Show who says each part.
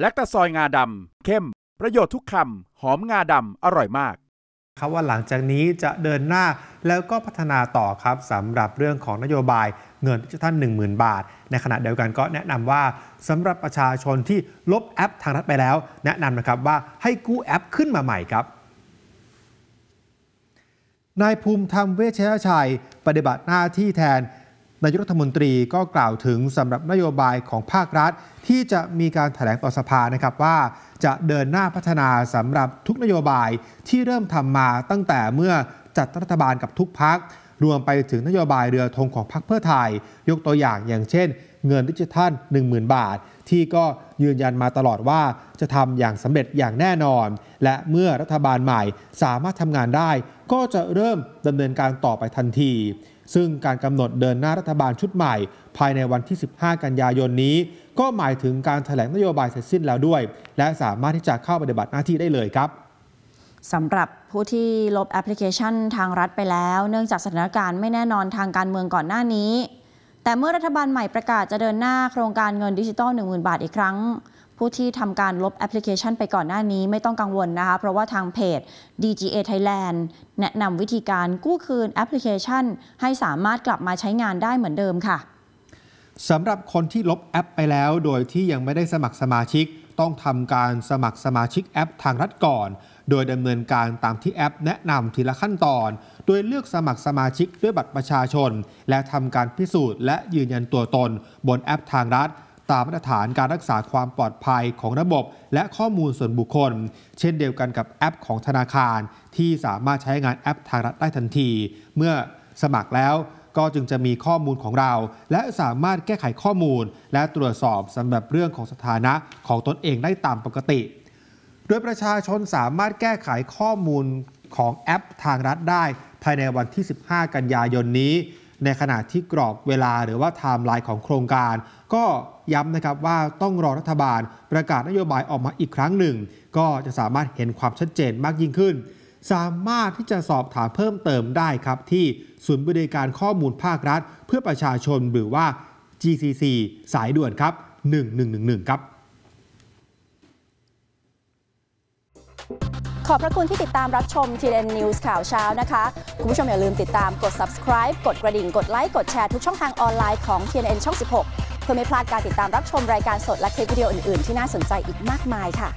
Speaker 1: และตะซอยงาดำเข้ม ประโยชน์ทุกคำหอมงาดำอร่อยมาก ครับว่าหลังจากนี้จะเดินหน้าแล้วก็พัฒนาต่อครับสำหรับเรื่องของนโยบายเงินที่ท่าน 10,000 บาท ในขณะเดียวกันก็แนะนำว่าสำหรับประชาชนที่ลบแอปทางรัฐไปแล้ว แนะนำนะครับว่าให้กู้แอปขึ้นมาใหม่ครับนายภูมิธรรมเวชยชัย ปฏิบัติหน้าที่แทนนายกรัฐมนตรีก็กล่าวถึงสำหรับนโยบายของภาครัฐ ที่จะมีการถแถลงต่อสภานะครับว่า จะเดินหน้าพัฒนาสำหรับทุกนโยบายที่เริ่มทำมาตั้งแต่เมื่อจัดรัฐบาลกับทุกพักรวมไปถึงนโยบายเรือธงของพรรคเพื่อไทยยกตัวอย่างอย่างเช่นเงินดิจิทัล10,000 บาทที่ก็ยืนยันมาตลอดว่า จะทำอย่างสำเร็จอย่างแน่นอน และเมื่อรัฐบาลใหม่สามารถทำงานได้ก็จะเริ่มดำเนินการต่อไปทันที ซึ่งการกำหนดเดินหน้ารัฐบาลชุดใหม่ภายในวันที่ 15 กันยายนนี้ ก็หมายถึงการถแถลงนโยบายเสร็จสิ้นแล้วด้วย และสามารถที่จะเข้าปฏิบัติหน้าที่ได้เลยครับสำหรับผู้ที่
Speaker 2: ลบแอปพลิเคชันทางรัฐไปแล้ว เนื่องจากสถานการณ์ไม่แน่นอนทางการเมืองก่อนหน้านี้ แต่เมื่อรัฐบาลใหม่ประกาศจะเดินหน้าโครงการเงินดิจิตอล10,000บาทอีกครั้ง ผู้ที่ทำการลบแอปพลิเคชันไปก่อนหน้านี้ไม่ต้องกังวลนะคะเพราะว่าทางเพจ DGA Thailand แนะนำวิธีการกู้คืนแอปพลิเคชัน ให้สามารถกลับมาใช้งานได้เหมือนเดิมค่ะ
Speaker 1: สำหรับคนที่ลบแอปไปแล้วโดยที่ยังไม่ได้สมัครสมาชิก ต้องทำการสมัครสมาชิกแอปทางรัฐก่อนโดยดำเนินการตามที่แอปแนะนำทีละขั้นตอน โดยเลือกสมัครสมาชิกด้วยบัตรประชาชน และทำการพิสูจน์และยืนยันตัวตนบนแอปทางรัฐ ตามมาตรฐานการรักษาความปลอดภัยของระบบและข้อมูลส่วนบุคคล เช่นเดียวกันกับแอปของธนาคาร ที่สามารถใช้งานแอปทางรัฐได้ทันที เมื่อสมัครแล้วก็จึงจะมีข้อมูลของเรา และสามารถแก้ไขข้อมูล และตรวจสอบสำหรับเรื่องของสถานะของตนเองได้ตามปกติดยประชาชนสามารถแก้ไขข้อมูลของแอป ทางรัฐได้ ภายในวันที่ 15 กันยายนนี้ ในขณะที่กรอบเวลาหรือว่าไทม์ไลน์ของโครงการ ก็ย้ำนะครับว่าต้องรอรัฐบาลประกาศนโยบายออกมาอีกครั้งหนึ่ง ก็จะสามารถเห็นความชัดเจนมากยิ่งขึ้น สามารถที่จะสอบถามเพิ่มเติมได้ครับ ที่ศูนย์บริการข้อมูลภาครัฐ เพื่อประชาชนหรือว่า GCC สายด่วนครับ 1111 ครับ
Speaker 2: ขอบพระคุณที่ติดตามรับชมทีเด็ดนิวส์ข่าวเช้านะคะ คุณผู้ชมอย่าลืมติดตามกด subscribe กดกระดิ่งกดไลค์กดแชร์ทุกช่องทางออนไลน์ของ TNN ช่อง 16 เพื่อไม่พลาดการติดตามรับชมรายการสดและคลิปวิดีโออื่น ๆ ที่น่าสนใจอีกมากมายค่ะ